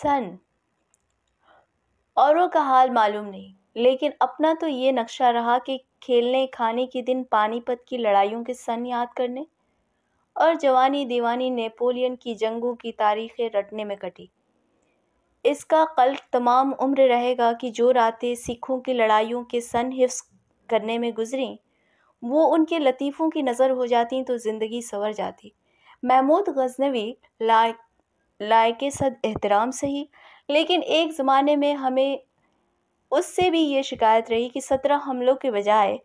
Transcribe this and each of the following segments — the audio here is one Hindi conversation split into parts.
सन औरों का हाल मालूम नहीं लेकिन अपना तो ये नक्शा रहा कि खेलने खाने के दिन पानीपत की लड़ाइयों के सन याद करने और जवानी दीवानी नेपोलियन की जंगों की तारीखें रटने में कटी इसका कल तमाम उम्र रहेगा कि जो रातें सिखों की लड़ाइयों के सन हिफ्स करने में गुजरी वो उनके लतीफ़ों की नज़र हो जाती तो ज़िंदगी संवर जाती महमूद गजनवी लाइक लायक सद एहतराम सही लेकिन एक ज़माने में हमें उससे भी ये शिकायत रही कि सत्रह हमलों के बजाय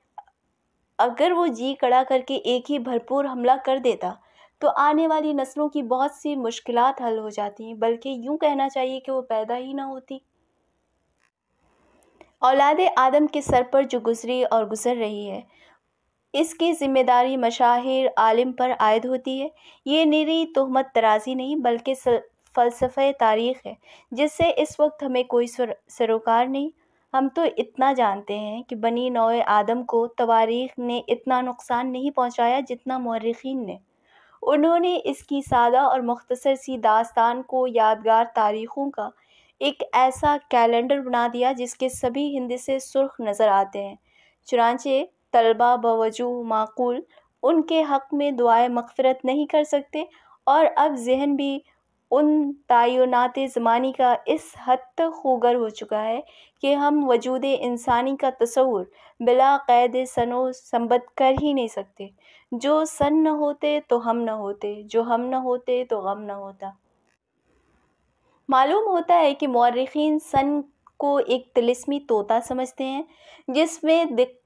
अगर वो जी कड़ा करके एक ही भरपूर हमला कर देता तो आने वाली नस्लों की बहुत सी मुश्किल हल हो जाती बल्कि यूँ कहना चाहिए कि वो पैदा ही ना होती औलाद आदम के सर पर जो गुजरी और गुजर रही है इसकी ज़िम्मेदारी मशाहिर आलिम पर आयद होती है ये निरी तहमत तराज़ी नहीं बल्कि फ़लसफ़े तारीख़ है जिससे इस वक्त हमें कोई सरोकार नहीं हम तो इतना जानते हैं कि बनी नौ आदम को तवारीख ने इतना नुकसान नहीं पहुंचाया जितना मौरखीन ने उन्होंने इसकी सादा और मख्तसर सी दास्तान को यादगार तारीख़ों का एक ऐसा कैलेंडर बना दिया जिसके सभी हिंदी से सुर्ख नज़र आते हैं चुनाचे तलबा बवजू माकूल उनके हक़ में दुआए मगफ़रत नहीं कर सकते और अब जहन भी उन तयनत ज़मानी का इस हद तक खूगर हो चुका है कि हम वजूद इंसानी का तस्वूर बिला क़ैद सनो संबद कर ही नहीं सकते जो सन न होते तो हम न होते जो हम न होते तो गम न होता मालूम होता है कि मौरखीन सन को एक तिलस्मी तोता समझते हैं जिसमें दिक्कत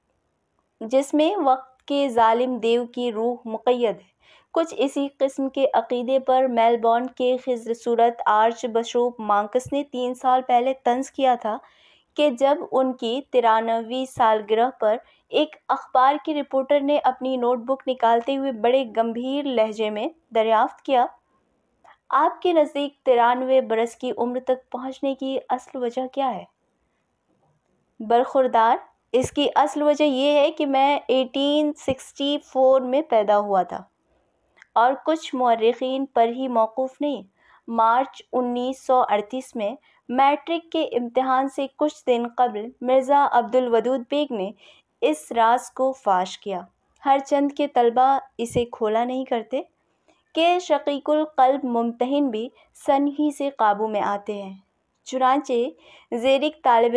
जिसमें वक्त के जालिम देव की रूह मुकैद है कुछ इसी किस्म के अकीदे पर मेलबॉर्न के सूरत आर्च बशोप मांकस ने तीन साल पहले तंज किया था कि जब उनकी तिरानवी सालगिरह पर एक अखबार की रिपोर्टर ने अपनी नोटबुक निकालते हुए बड़े गंभीर लहजे में दरियाफ्त किया आपके नज़दीक तिरानवे बरस की उम्र तक पहुंचने की असल वजह क्या है बरखुरदार इसकी असल वजह यह है कि मैं एटीन सिक्सटी फ़ोर में पैदा हुआ था और कुछ मौरखीन पर ही मौक़ूफ़ नहीं मार्च उन्नीस सौ अड़तीस में मैट्रिक के इम्तहान से कुछ दिन कबल मिर्ज़ा अब्दुल वदूद बेग ने इस राज को फाश किया हर चंद के तलबा इसे खोला नहीं करते के शकीकुल कल्ब मुमतहन भी सन ही से काबू में आते हैं चुनाचे जेरिक तालब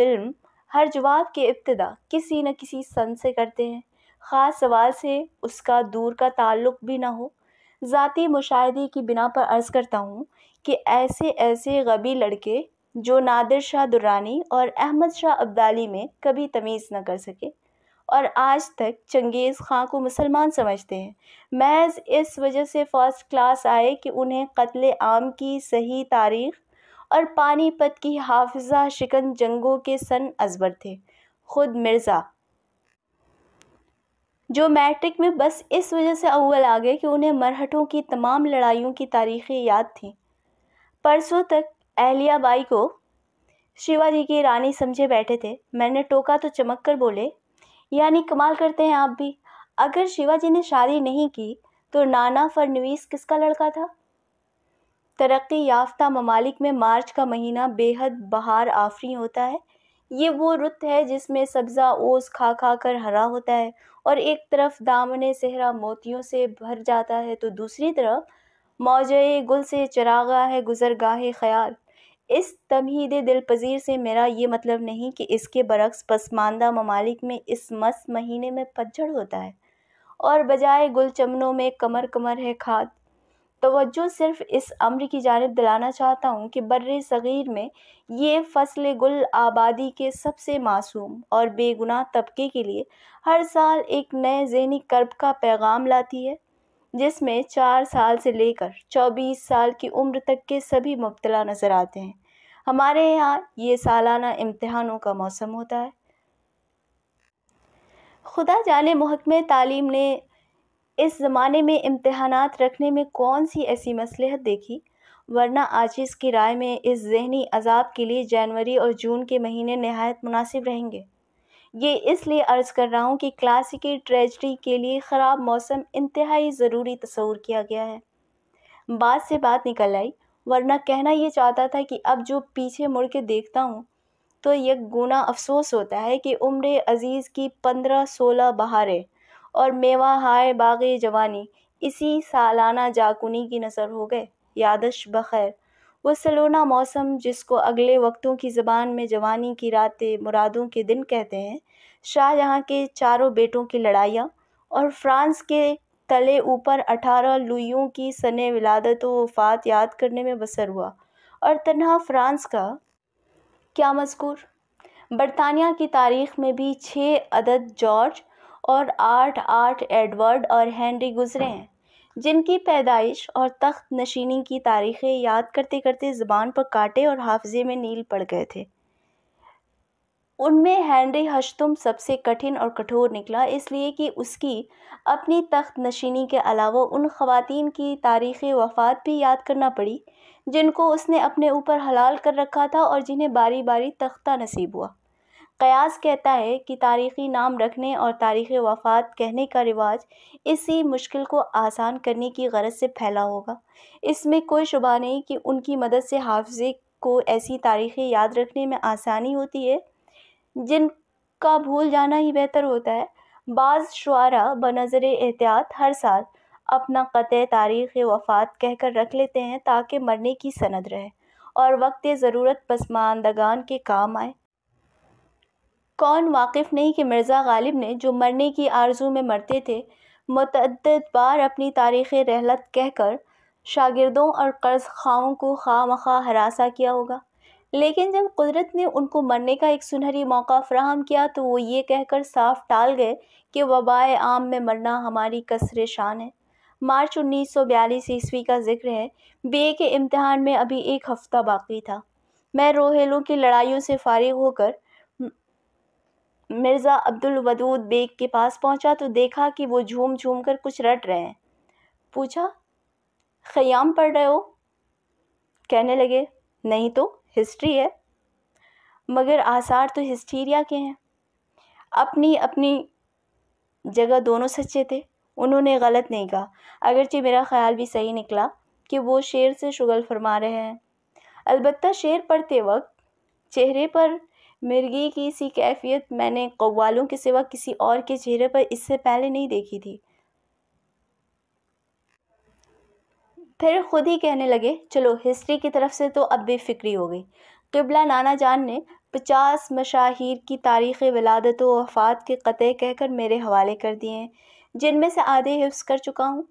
हर जवाब के इब्तदा किसी न किसी सन से करते हैं ख़ास सवाल से उसका दूर का ताल्लुक़ भी ना हो ज़ाती मुशाहदे की बिना पर अर्ज़ करता हूँ कि ऐसे ऐसे गबी लड़के जो नादिर शाह दुर्रानी और अहमद शाह अब्दाली में कभी तमीज़ न कर सके और आज तक चंगेज़ ख़ान को मुसलमान समझते हैं महज इस वजह से फ़र्स्ट क्लास आए कि उन्हें कत्ल आम की सही तारीख और पानीपत की हाफिज़ा शिकन जंगों के सन अजबर थे ख़ुद मिर्ज़ा जो मैट्रिक में बस इस वजह से अव्वल आ गए कि उन्हें मरहटों की तमाम लड़ाइयों की तारीखें याद थीं परसों तक अहलिया बाई को शिवाजी की रानी समझे बैठे थे मैंने टोका तो चमक कर बोले यानी कमाल करते हैं आप भी अगर शिवाजी ने शादी नहीं की तो नाना फरनवीस किसका लड़का था तरक्की याफ्ता ममालिक में मार्च का महीना बेहद बहार आफरी होता है ये वो रुत है जिसमें सब्ज़ा ओस खा खा कर हरा होता है और एक तरफ दामन सेहरा मोतियों से भर जाता है तो दूसरी तरफ मौज गुल से चरागा है गुज़र गाह ख्याल इस तमहीद दिलपजीर से मेरा ये मतलब नहीं कि इसके बरक्स पसमानदा ममालिक में इस मस महीने में पतझड़ होता है और बजाय गुल चमनों में कमर कमर है खाद तोज्जो सिर्फ इस अम्र की जानब दिलाना चाहता हूँ कि बर्र सग़ीर में ये फ़सल गुल आबादी के सबसे मासूम और बेगुनाह तबके के लिए हर साल एक नए जहनी कर्ब का पैगाम लाती है जिसमें चार साल से लेकर चौबीस साल की उम्र तक के सभी मुबतला नज़र आते हैं हमारे यहाँ ये सालाना इम्तहानों का मौसम होता है खुदा जाने महकमे तालीम ने इस ज़माने में इम्तहानात रखने में कौन सी ऐसी मसलहत देखी वरना आजिज़ की राय में इस जहनी अजाब के लिए जनवरी और जून के महीने नहायत मुनासिब रहेंगे ये इसलिए अर्ज़ कर रहा हूँ कि क्लासिकी ट्रेजडी के लिए ख़राब मौसम इंतहाई ज़रूरी तस्वूर किया गया है बात से बात निकल आई वरना कहना ये चाहता था कि अब जो पीछे मुड़ के देखता हूँ तो यह गुना अफसोस होता है कि उम्र अज़ीज़ की पंद्रह सोलह बहारें और मेवा हाय बाग़ जवानी इसी सालाना जाकुनी की नसर हो गए यादश बखैर वो सलोना मौसम जिसको अगले वक्तों की ज़बान में जवानी की रातें मुरादों के दिन कहते हैं शाहजहाँ के चारों बेटों की लड़ाइयाँ और फ्रांस के तले ऊपर अठारह लुइयों की सने विलादत वफ़ात याद करने में बसर हुआ और तनहा फ्रांस का क्या मजकूर बरतानिया की तारीख में भी छः अदद जॉर्ज और आठ आठ एडवर्ड और हेनरी गुजरे हैं जिनकी पैदाइश और तख्त नशीनी की तारीखें याद करते करते ज़बान पर काटे और हाफजे में नील पड़ गए थे उनमें हेनरी हशतुम सबसे कठिन और कठोर निकला इसलिए कि उसकी अपनी तख्त नशीनी के अलावा उन खवतिन की तारीख़ वफ़ात भी याद करना पड़ी जिनको उसने अपने ऊपर हलाल कर रखा था और जिन्हें बारी बारी तख्ता नसीब हुआ कयास कहता है कि तारीख़ी नाम रखने और तारीख़ वफ़ात कहने का रिवाज इसी मुश्किल को आसान करने की गरज से फैला होगा इसमें कोई शुबा नहीं कि उनकी मदद से हाफजे को ऐसी तारीख़ें याद रखने में आसानी होती है जिनका भूल जाना ही बेहतर होता है बाज़ शुरा नज़र एहतियात हर साल अपना क़त तारीख़ वफ़ात कहकर रख लेते हैं ताकि मरने की सनद रहे और वक्त ज़रूरत पसमानदगान के काम आए कौन वाकिफ़ नहीं कि मिर्ज़ा गालिब ने जो मरने की आर्जू में मरते थे मतदद बार अपनी तारीख़ रहलत कहकर शागिर्दों और कर्ज़ खाओं को खाम खा हरासा किया होगा लेकिन जब कुदरत ने उनको मरने का एक सुनहरी मौका फ्राहम किया तो वो ये कहकर साफ टाल गए कि वबाए आम में मरना हमारी कसर शान है मार्च 1942 ईस्वी का जिक्र है बी के इम्तहान में अभी एक हफ़्ता बाकी था मैं रोहेलों की लड़ाइयों से फारिग होकर मिर्ज़ा अब्दुल वदूद बेग के पास पहुंचा तो देखा कि वो झूम झूम कर कुछ रट रहे हैं पूछा ख़याम पढ़ रहे हो कहने लगे नहीं तो हिस्ट्री है मगर आसार तो हिस्टीरिया के हैं अपनी अपनी जगह दोनों सच्चे थे उन्होंने गलत नहीं कहा अगरचे मेरा ख्याल भी सही निकला कि वो शेर से शुगल फरमा रहे हैं अलबत् शेर पढ़ते वक्त चेहरे पर मिर्गी की सी कैफियत मैंने कव्वालों के सिवा किसी और के चेहरे पर इससे पहले नहीं देखी थी फिर खुद ही कहने लगे चलो हिस्ट्री की तरफ से तो अब बेफिक्री हो गई किबला नाना जान ने पचास मशाहिर की तारीख़ वलादत वफ़ात के क़तः कहकर मेरे हवाले कर दिए हैं जिनमें से आधे हिफ्स कर चुका हूँ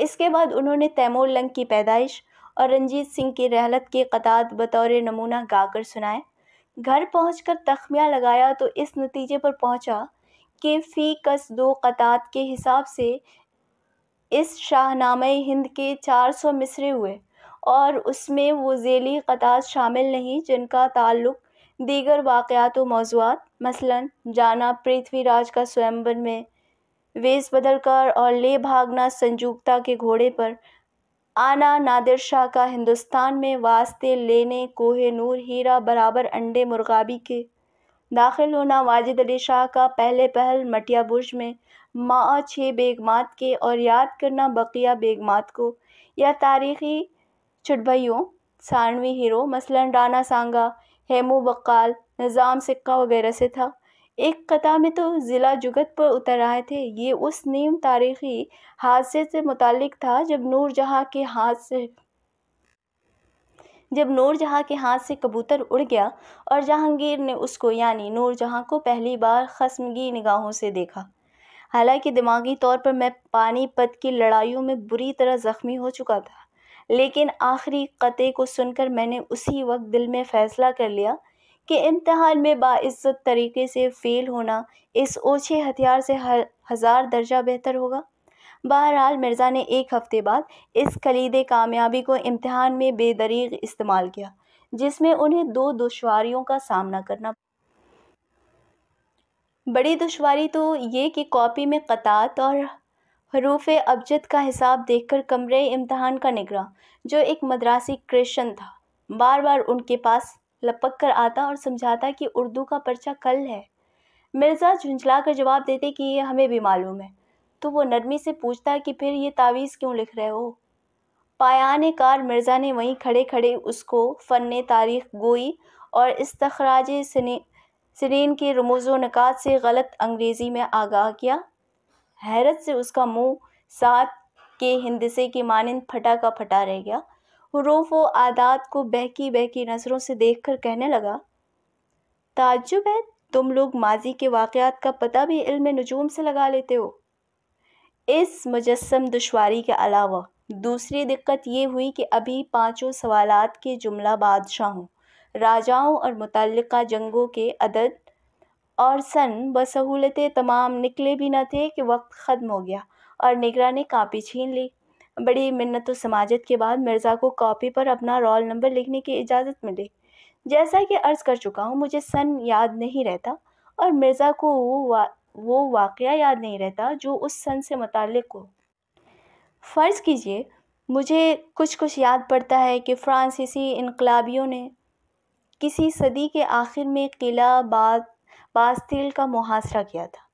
इसके बाद उन्होंने तैमूर लंग की पैदाइश और रंजीत सिंह की रहलत के क़तात बतौर नमूना गाकर सुनाए घर पहुँच कर तखमिया लगाया तो इस नतीजे पर पहुँचा कि फ़ी कस दो कतात के हिसाब से इस शाहनामे हिंद के 400 मिसरे हुए और उसमें वो झेली कतात शामिल नहीं जिनका ताल्लुक़ दीगर वाक़ात मौजूद मसलन जाना पृथ्वीराज का स्वयंबर में वेश बदल कर और ले भागना संजूकता के घोड़े पर आना नादिर शाह का हिंदुस्तान में वास्ते लेने कोहे नूर हीरा बराबर अंडे मुर्गाबी के दाखिल होना वाजिद अली शाह का पहले पहल मटिया बुर्ज में माँ छः बेगमात के और याद करना बकिया बेगमात को या तारीखी छुटभियों सानवी हीरो मसलन राना सांगा हेमू बकाल निज़ाम सिक्का वगैरह से था एक कता में तो ज़िला जुगत पर उतर आए थे ये उस नीम तारीखी हादसे से मुतक था जब नूर जहाँ के हाथ से जब नूर जहाँ के हाथ से कबूतर उड़ गया और जहांगीर ने उसको यानी नूर जहाँ को पहली बार खसमगी निगाहों से देखा हालांकि दिमागी तौर पर मैं पानीपत की लड़ाइयों में बुरी तरह ज़ख्मी हो चुका था लेकिन आखिरी कते को सुनकर मैंने उसी वक्त दिल में फ़ैसला कर लिया कि इम्तहान में बाइज़्ज़त तरीके से फ़ेल होना इस ओछे हथियार से हज़ार दर्जा बेहतर होगा बहरहाल मिर्ज़ा ने एक हफ़्ते बाद इस कलीद कामयाबी को इम्तहान में बेदरीग इस्तेमाल किया जिसमें उन्हें दो दुशारियों का सामना करना बड़ी दुशारी तो ये कि कॉपी में कतात और हरूफ अबजद का हिसाब देखकर कमरे इम्तहान का निगरा जो एक मद्रासी क्रिश्चन था बार बार उनके पास लपक कर आता और समझाता कि उर्दू का पर्चा कल है मिर्ज़ा झुंझला कर जवाब देते कि ये हमें भी मालूम है तो वो नरमी से पूछता कि फिर ये तावीज़ क्यों लिख रहे हो पायान कार मिर्ज़ा ने वहीं खड़े खड़े उसको फ़न तारीख गोई और इस्तखराज सिरेन के रमोज़ नक़ात से गलत अंग्रेज़ी में आगाह किया हैरत से उसका मुंह साथ के हिंदसे के मानंद फटा का फटा रह गया हरूफ व आदात को बहकी बहकी नज़रों से देख कर कहने लगा ताजुब है तुम लोग माजी के वाक़ात का पता भी इल्म नजूम से लगा लेते हो इस मुजस्म दुशारी के अलावा दूसरी दिक्कत ये हुई कि अभी पांचों सवालात के जुमला बादशाहों राजाओं और मुतल जंगों के अदद और सन ब तमाम निकले भी न थे कि वक्त ख़त्म हो गया और निगरा ने कापी छीन ली बड़ी मिन्नत समाजत के बाद मिर्ज़ा को कॉपी पर अपना रोल नंबर लिखने की इजाज़त मिली जैसा कि अर्ज़ कर चुका हूँ मुझे सन याद नहीं रहता और मिर्ज़ा को वो वा, वो वाक़ याद नहीं रहता जो उस सन से मुतक़ हो फ़र्ज़ कीजिए मुझे कुछ कुछ याद पड़ता है कि फ्रांसीसी इनकलाबियों ने किसी सदी के आखिर में किला बात बास्तील का मुहासरा किया था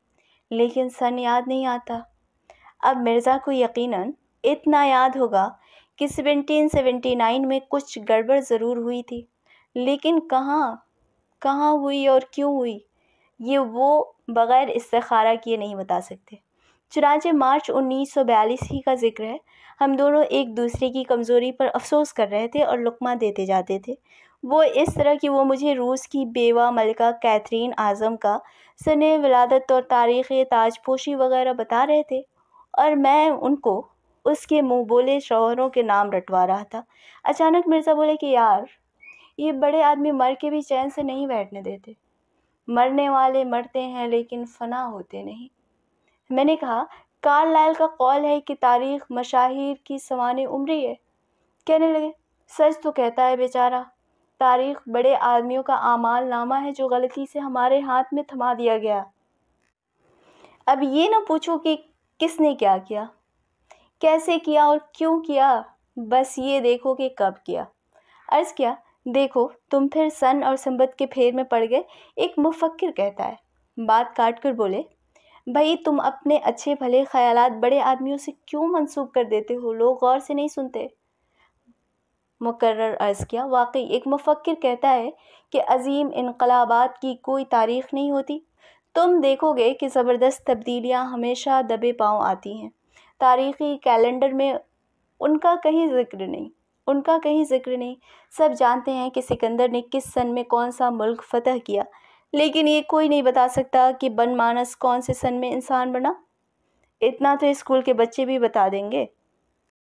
लेकिन सन याद नहीं आता अब मिर्ज़ा को यकीनन इतना याद होगा कि 1779 में कुछ गड़बड़ ज़रूर हुई थी लेकिन कहाँ कहाँ हुई और क्यों हुई ये वो बग़ैर इस्तारा किए नहीं बता सकते चुनाचे मार्च 1942 ही का जिक्र है हम दोनों एक दूसरे की कमज़ोरी पर अफसोस कर रहे थे और लुकमा देते जाते थे वो इस तरह कि वो मुझे रूस की बेवा मलिका कैथरीन आज़म का सने विलादत और तारीख़ ताजपोशी वगैरह बता रहे थे और मैं उनको उसके मुंह बोले शोहरों के नाम रटवा रहा था अचानक मिर्ज़ा बोले कि यार ये बड़े आदमी मर के भी चैन से नहीं बैठने देते मरने वाले मरते हैं लेकिन फना होते नहीं मैंने कहा कार लाल का कौल है कि तारीख मशाहिर की समान उम्री है कहने लगे सच तो कहता है बेचारा तारीख बड़े आदमियों का आमाल नामा है जो गलती से हमारे हाथ में थमा दिया गया अब ये ना पूछो कि किसने क्या किया कैसे किया और क्यों किया बस ये देखो कि कब किया अर्ज़ किया देखो तुम फिर सन और संबत के फेर में पड़ गए एक मुफक्र कहता है बात काट कर बोले भाई तुम अपने अच्छे भले ख्याल बड़े आदमियों से क्यों मंसूब कर देते हो लोग गौर से नहीं सुनते मुकर्र अर्ज़ किया वाकई एक मुफक्र कहता है कि अजीम इनकलाबात की कोई तारीख नहीं होती तुम देखोगे कि ज़बरदस्त तब्दीलियाँ हमेशा दबे पाँव आती हैं तारीख़ी कैलेंडर में उनका कहीं ज़िक्र नहीं उनका कहीं ज़िक्र नहीं सब जानते हैं कि सिकंदर ने किस सन में कौन सा मुल्क फ़तह किया लेकिन ये कोई नहीं बता सकता कि बनमानस कौन से सन में इंसान बना इतना तो स्कूल के बच्चे भी बता देंगे